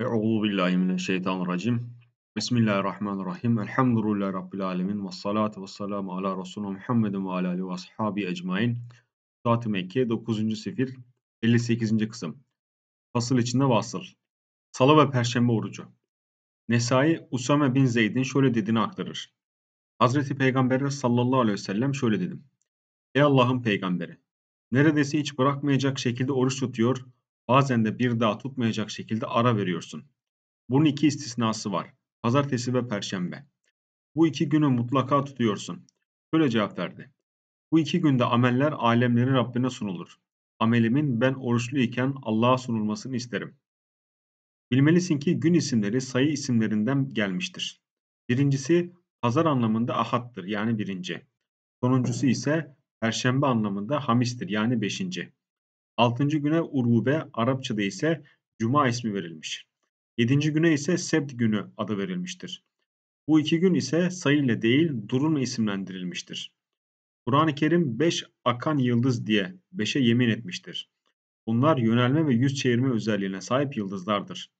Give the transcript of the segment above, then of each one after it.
Euzu billahi mineşşeytanirracim. Bismillahirrahmanirrahim. Elhamdülillahi rabbil alamin ve salatu vesselamu ala resulina Muhammedin ve ala alihi ve ashabi ecmaîn. zat Mekke 9. sefir 58. kısım. Fasıl içinde vasıl. Salı ve perşembe orucu. Nesai Usame bin Zeyd'in şöyle dediğini aktarır. Hazreti Peygamber'e sallallahu aleyhi ve sellem şöyle dedim. Ey Allah'ın peygamberi! Neredeyse hiç bırakmayacak şekilde oruç tutuyor, Bazen de bir daha tutmayacak şekilde ara veriyorsun. Bunun iki istisnası var. Pazartesi ve Perşembe. Bu iki günü mutlaka tutuyorsun. Böyle cevap verdi. Bu iki günde ameller alemlerin Rabbine sunulur. Amelimin ben oruçlu iken Allah'a sunulmasını isterim. Bilmelisin ki gün isimleri sayı isimlerinden gelmiştir. Birincisi pazar anlamında ahattır yani birinci. Sonuncusu ise perşembe anlamında hamistir yani beşinci. Altıncı güne urube, Arapçada ise cuma ismi verilmiş. Yedinci güne ise sebt günü adı verilmiştir. Bu iki gün ise sayıyla değil durumla isimlendirilmiştir. Kur'an-ı Kerim beş akan yıldız diye beşe yemin etmiştir. Bunlar yönelme ve yüz çevirme özelliğine sahip yıldızlardır.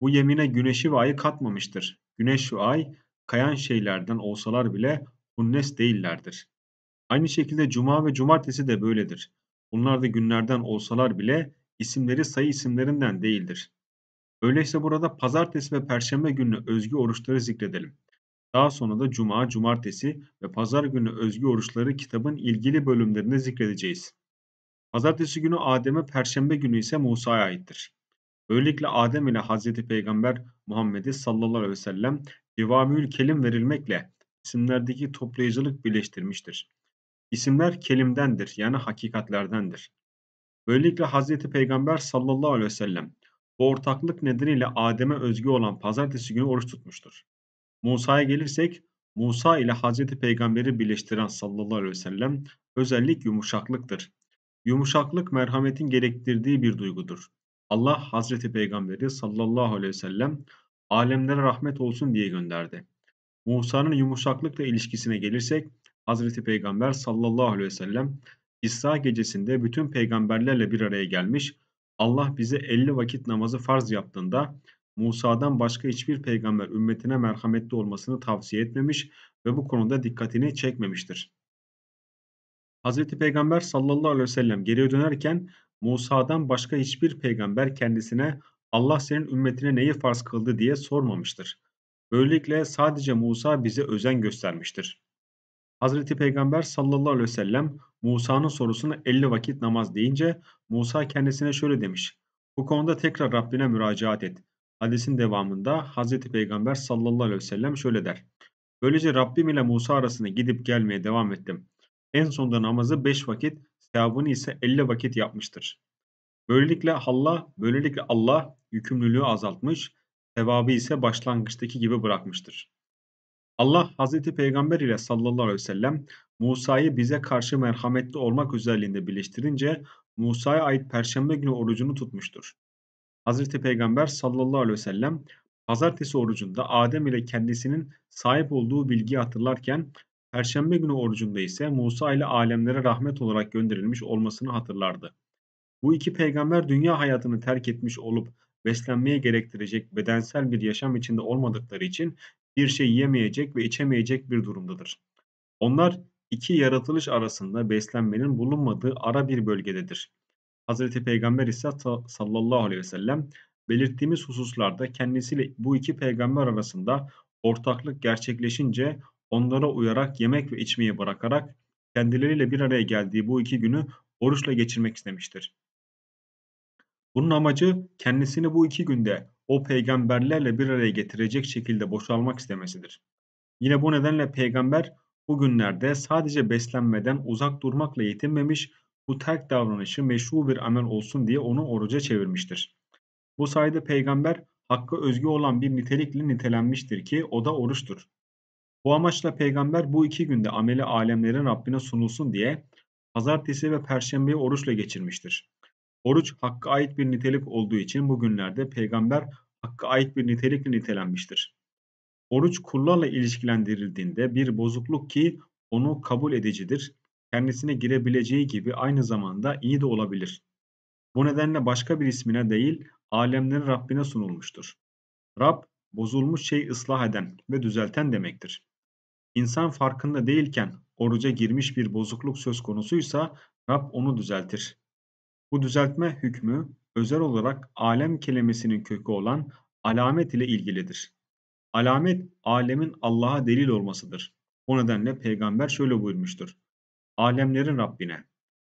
Bu yemine güneşi ve ayı katmamıştır. Güneş ve ay kayan şeylerden olsalar bile hunnes değillerdir. Aynı şekilde cuma ve cumartesi de böyledir. Bunlar da günlerden olsalar bile isimleri sayı isimlerinden değildir. Öyleyse burada pazartesi ve perşembe günü özgü oruçları zikredelim. Daha sonra da cuma, cumartesi ve pazar günü özgü oruçları kitabın ilgili bölümlerinde zikredeceğiz. Pazartesi günü Adem'e, perşembe günü ise Musa'ya aittir. Böylelikle Adem ile Hazreti Peygamber Muhammed'i sallallahu aleyhi ve sellem cevamül kelim verilmekle isimlerdeki toplayıcılık birleştirmiştir. İsimler kelimdendir yani hakikatlerdendir. Böylelikle Hz. Peygamber sallallahu aleyhi ve sellem bu ortaklık nedeniyle Adem'e özgü olan pazartesi günü oruç tutmuştur. Musa'ya gelirsek Musa ile Hz. Peygamber'i birleştiren sallallahu aleyhi ve sellem özellik yumuşaklıktır. Yumuşaklık merhametin gerektirdiği bir duygudur. Allah Hazreti Peygamberi sallallahu aleyhi ve sellem alemlere rahmet olsun diye gönderdi. Musa'nın yumuşaklıkla ilişkisine gelirsek Hazreti Peygamber sallallahu aleyhi ve sellem İsra gecesinde bütün peygamberlerle bir araya gelmiş, Allah bize 50 vakit namazı farz yaptığında Musa'dan başka hiçbir peygamber ümmetine merhametli olmasını tavsiye etmemiş ve bu konuda dikkatini çekmemiştir. Hazreti Peygamber sallallahu aleyhi ve sellem geriye dönerken Musa'dan başka hiçbir peygamber kendisine Allah senin ümmetine neyi farz kıldı diye sormamıştır. Böylelikle sadece Musa bize özen göstermiştir. Hazreti Peygamber sallallahu aleyhi ve sellem Musa'nın sorusuna 50 vakit namaz deyince Musa kendisine şöyle demiş. Bu konuda tekrar Rabbine müracaat et. Hadisin devamında Hazreti Peygamber sallallahu aleyhi ve sellem şöyle der. Böylece Rabbim ile Musa arasında gidip gelmeye devam ettim. En sonunda namazı 5 vakit, sevabını ise 50 vakit yapmıştır. Böylelikle Allah, böylelikle Allah yükümlülüğü azaltmış, sevabı ise başlangıçtaki gibi bırakmıştır. Allah Hazreti Peygamber ile sallallahu aleyhi ve sellem Musa'yı bize karşı merhametli olmak özelliğinde birleştirince Musa'ya ait perşembe günü orucunu tutmuştur. Hazreti Peygamber sallallahu aleyhi ve sellem pazartesi orucunda Adem ile kendisinin sahip olduğu bilgiyi hatırlarken perşembe günü orucunda ise Musa ile alemlere rahmet olarak gönderilmiş olmasını hatırlardı. Bu iki peygamber dünya hayatını terk etmiş olup beslenmeye gerektirecek bedensel bir yaşam içinde olmadıkları için bir şey yemeyecek ve içemeyecek bir durumdadır. Onlar iki yaratılış arasında beslenmenin bulunmadığı ara bir bölgededir. Hz. Peygamber ise sallallahu aleyhi ve sellem belirttiğimiz hususlarda kendisiyle bu iki peygamber arasında ortaklık gerçekleşince onlara uyarak yemek ve içmeyi bırakarak kendileriyle bir araya geldiği bu iki günü oruçla geçirmek istemiştir. Bunun amacı kendisini bu iki günde o peygamberlerle bir araya getirecek şekilde boşalmak istemesidir. Yine bu nedenle peygamber bu günlerde sadece beslenmeden uzak durmakla yetinmemiş, bu terk davranışı meşru bir amel olsun diye onu oruca çevirmiştir. Bu sayede peygamber hakkı özgü olan bir nitelikle nitelenmiştir ki o da oruçtur. Bu amaçla peygamber bu iki günde ameli alemlerin Rabbine sunulsun diye pazartesi ve perşembeyi oruçla geçirmiştir. Oruç hakka ait bir nitelik olduğu için bugünlerde peygamber hakka ait bir nitelikle nitelenmiştir. Oruç kullarla ilişkilendirildiğinde bir bozukluk ki onu kabul edicidir, kendisine girebileceği gibi aynı zamanda iyi de olabilir. Bu nedenle başka bir ismine değil, alemlerin Rabbine sunulmuştur. Rab, bozulmuş şey ıslah eden ve düzelten demektir. İnsan farkında değilken oruca girmiş bir bozukluk söz konusuysa Rab onu düzeltir. Bu düzeltme hükmü özel olarak alem kelimesinin kökü olan alamet ile ilgilidir. Alamet alemin Allah'a delil olmasıdır. O nedenle peygamber şöyle buyurmuştur. Alemlerin Rabbine.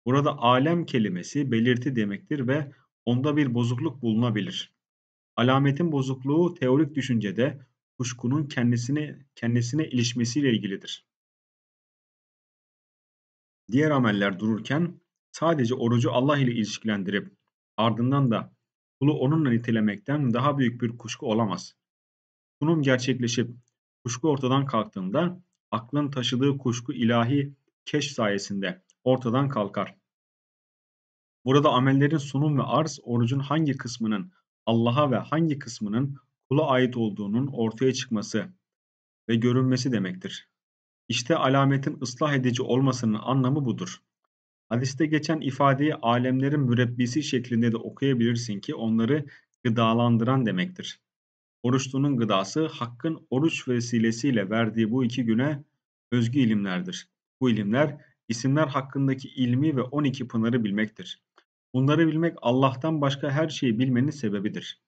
Burada alem kelimesi belirti demektir ve onda bir bozukluk bulunabilir. Alametin bozukluğu teorik düşüncede kuşkunun kendisine kendisine ilişmesiyle ilgilidir. Diğer ameller dururken sadece orucu Allah ile ilişkilendirip ardından da kulu onunla nitelemekten daha büyük bir kuşku olamaz. Sunum gerçekleşip kuşku ortadan kalktığında aklın taşıdığı kuşku ilahi keş sayesinde ortadan kalkar. Burada amellerin sunum ve arz orucun hangi kısmının Allah'a ve hangi kısmının kula ait olduğunun ortaya çıkması ve görünmesi demektir. İşte alametin ıslah edici olmasının anlamı budur. Hadiste geçen ifadeyi alemlerin mürebbisi şeklinde de okuyabilirsin ki onları gıdalandıran demektir. Oruçlunun gıdası Hakk'ın oruç vesilesiyle verdiği bu iki güne özgü ilimlerdir. Bu ilimler isimler hakkındaki ilmi ve 12 pınarı bilmektir. Bunları bilmek Allah'tan başka her şeyi bilmenin sebebidir.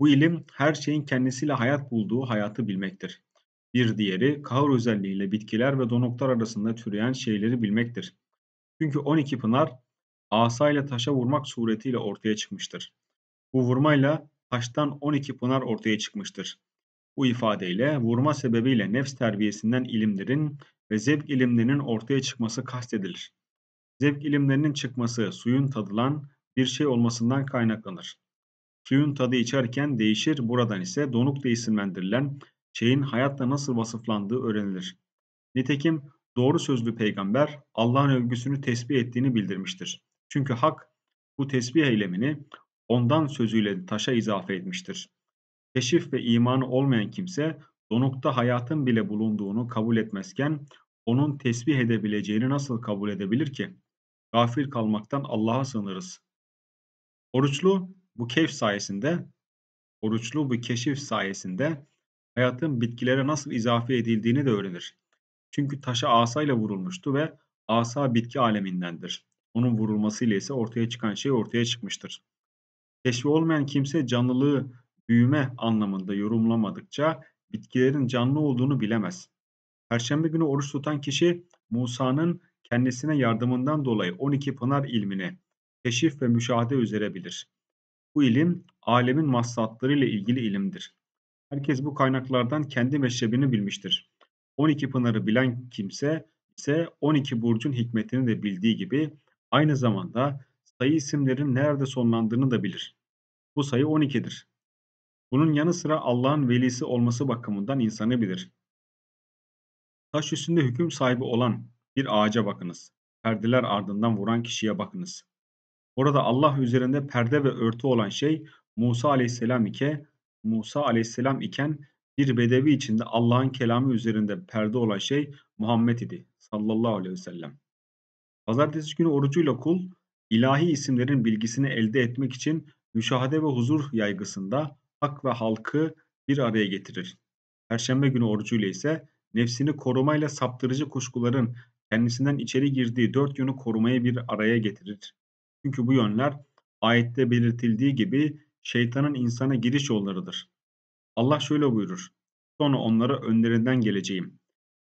Bu ilim her şeyin kendisiyle hayat bulduğu hayatı bilmektir. Bir diğeri kahır özelliğiyle bitkiler ve donuklar arasında türeyen şeyleri bilmektir. Çünkü 12 pınar asayla taşa vurmak suretiyle ortaya çıkmıştır. Bu vurmayla taştan 12 pınar ortaya çıkmıştır. Bu ifadeyle vurma sebebiyle nefs terbiyesinden ilimlerin ve zevk ilimlerinin ortaya çıkması kastedilir. Zevk ilimlerinin çıkması suyun tadılan bir şey olmasından kaynaklanır. Suyun tadı içerken değişir, buradan ise donuk diye isimlendirilen şeyin hayatta nasıl vasıflandığı öğrenilir. Nitekim doğru sözlü peygamber Allah'ın övgüsünü tesbih ettiğini bildirmiştir. Çünkü hak bu tesbih eylemini ondan sözüyle taşa izafe etmiştir. Keşif ve imanı olmayan kimse donukta hayatın bile bulunduğunu kabul etmezken onun tesbih edebileceğini nasıl kabul edebilir ki? Gafil kalmaktan Allah'a sığınırız. Oruçlu bu keyif sayesinde, oruçlu bu keşif sayesinde hayatın bitkilere nasıl izafe edildiğini de öğrenir. Çünkü taşa asayla vurulmuştu ve asa bitki alemindendir. Onun vurulmasıyla ise ortaya çıkan şey ortaya çıkmıştır. Keşfi olmayan kimse canlılığı büyüme anlamında yorumlamadıkça bitkilerin canlı olduğunu bilemez. Perşembe günü oruç tutan kişi Musa'nın kendisine yardımından dolayı 12 pınar ilmini keşif ve müşahede üzere bilir. Bu ilim alemin masrafları ile ilgili ilimdir. Herkes bu kaynaklardan kendi meşrebini bilmiştir. 12 pınarı bilen kimse ise 12 burcun hikmetini de bildiği gibi aynı zamanda sayı isimlerin nerede sonlandığını da bilir. Bu sayı 12'dir. Bunun yanı sıra Allah'ın velisi olması bakımından insanı bilir. Taş üstünde hüküm sahibi olan bir ağaca bakınız. Perdeler ardından vuran kişiye bakınız. Orada Allah üzerinde perde ve örtü olan şey Musa aleyhisselam ike, Musa aleyhisselam iken bir bedevi içinde Allah'ın kelamı üzerinde perde olan şey Muhammed idi sallallahu aleyhi ve sellem. Pazartesi günü orucuyla kul ilahi isimlerin bilgisini elde etmek için müşahede ve huzur yaygısında hak ve halkı bir araya getirir. Perşembe günü orucuyla ise nefsini korumayla saptırıcı kuşkuların kendisinden içeri girdiği dört yönü korumayı bir araya getirir. Çünkü bu yönler ayette belirtildiği gibi şeytanın insana giriş yollarıdır. Allah şöyle buyurur. Sonra onlara önlerinden geleceğim.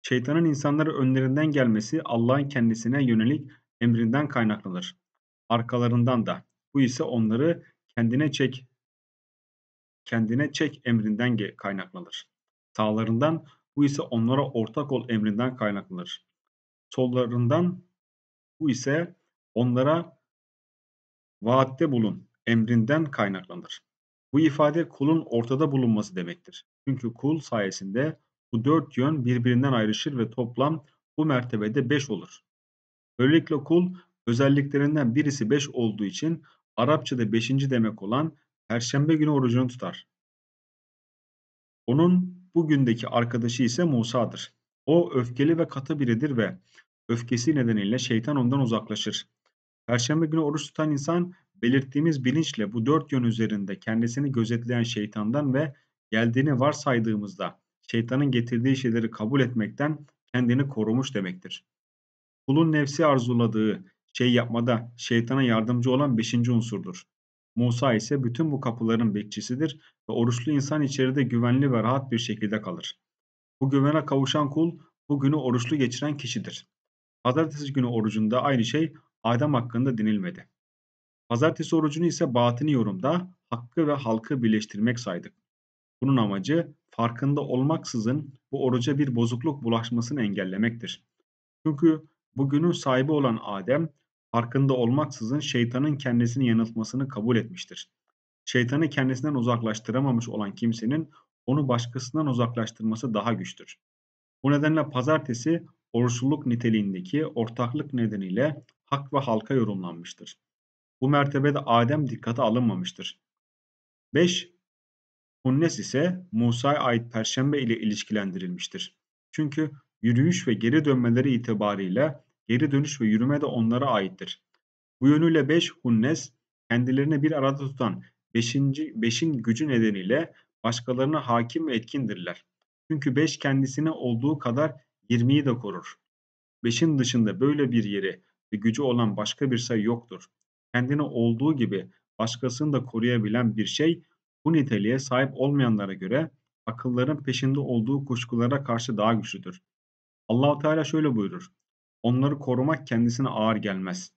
Şeytanın insanları önlerinden gelmesi Allah'ın kendisine yönelik emrinden kaynaklanır. Arkalarından da. Bu ise onları kendine çek kendine çek emrinden kaynaklanır. Sağlarından bu ise onlara ortak ol emrinden kaynaklanır. Sollarından bu ise onlara vaatte bulun emrinden kaynaklanır. Bu ifade kulun ortada bulunması demektir. Çünkü kul sayesinde bu dört yön birbirinden ayrışır ve toplam bu mertebede beş olur. Böylelikle kul özelliklerinden birisi beş olduğu için Arapçada beşinci demek olan Perşembe günü orucunu tutar. Onun bugündeki arkadaşı ise Musa'dır. O öfkeli ve katı biridir ve öfkesi nedeniyle şeytan ondan uzaklaşır. Perşembe günü oruç tutan insan belirttiğimiz bilinçle bu dört yön üzerinde kendisini gözetleyen şeytandan ve geldiğini varsaydığımızda şeytanın getirdiği şeyleri kabul etmekten kendini korumuş demektir. Kulun nefsi arzuladığı şey yapmada şeytana yardımcı olan beşinci unsurdur. Musa ise bütün bu kapıların bekçisidir ve oruçlu insan içeride güvenli ve rahat bir şekilde kalır. Bu güvene kavuşan kul bugünü oruçlu geçiren kişidir. Pazartesi günü orucunda aynı şey Adem hakkında dinilmedi. Pazartesi orucunu ise batini yorumda hakkı ve halkı birleştirmek saydık. Bunun amacı farkında olmaksızın bu oruca bir bozukluk bulaşmasını engellemektir. Çünkü bugünün sahibi olan Adem farkında olmaksızın şeytanın kendisini yanıltmasını kabul etmiştir. Şeytanı kendisinden uzaklaştıramamış olan kimsenin onu başkasından uzaklaştırması daha güçtür. Bu nedenle pazartesi oruçluluk niteliğindeki ortaklık nedeniyle hak ve halka yorumlanmıştır. Bu mertebede Adem dikkate alınmamıştır. 5. Hunnes ise Musa'ya ait perşembe ile ilişkilendirilmiştir. Çünkü yürüyüş ve geri dönmeleri itibariyle geri dönüş ve yürüme de onlara aittir. Bu yönüyle 5 Hunnes kendilerini bir arada tutan 5. 5'in gücü nedeniyle başkalarına hakim ve etkindirler. Çünkü 5 kendisine olduğu kadar 20'yi de korur. 5'in dışında böyle bir yeri ve gücü olan başka bir sayı yoktur kendini olduğu gibi başkasını da koruyabilen bir şey bu niteliğe sahip olmayanlara göre akılların peşinde olduğu kuşkulara karşı daha güçlüdür. Allahu Teala şöyle buyurur. Onları korumak kendisine ağır gelmez.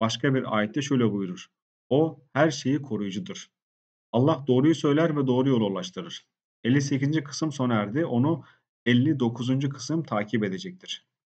Başka bir ayette şöyle buyurur. O her şeyi koruyucudur. Allah doğruyu söyler ve doğru yola ulaştırır. 58. kısım sona erdi. Onu 59. kısım takip edecektir.